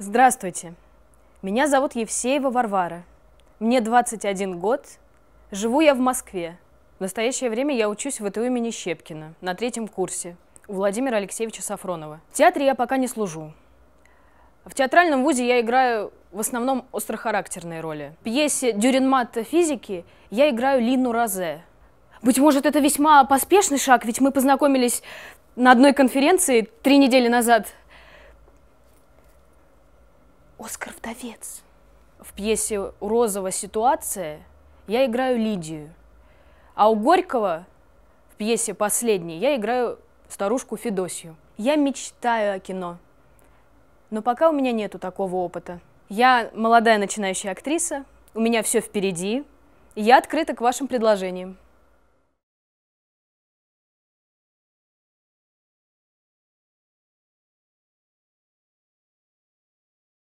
Здравствуйте. Меня зовут Евсеева Варвара. Мне 21 год. Живу я в Москве. В настоящее время я учусь в ИТУ имени Щепкина на третьем курсе у Владимира Алексеевича Сафронова. В театре я пока не служу. В театральном вузе я играю в основном острохарактерные роли. В пьесе «Дюренматта физики» я играю Лину Розе. Быть может, это весьма поспешный шаг, ведь мы познакомились на одной конференции три недели назад – вдовец. В пьесе «У Розова ситуация» я играю Лидию, а у Горького в пьесе «Последний» я играю старушку Федосью. Я мечтаю о кино, но пока у меня нету такого опыта. Я молодая начинающая актриса, у меня все впереди, и я открыта к вашим предложениям.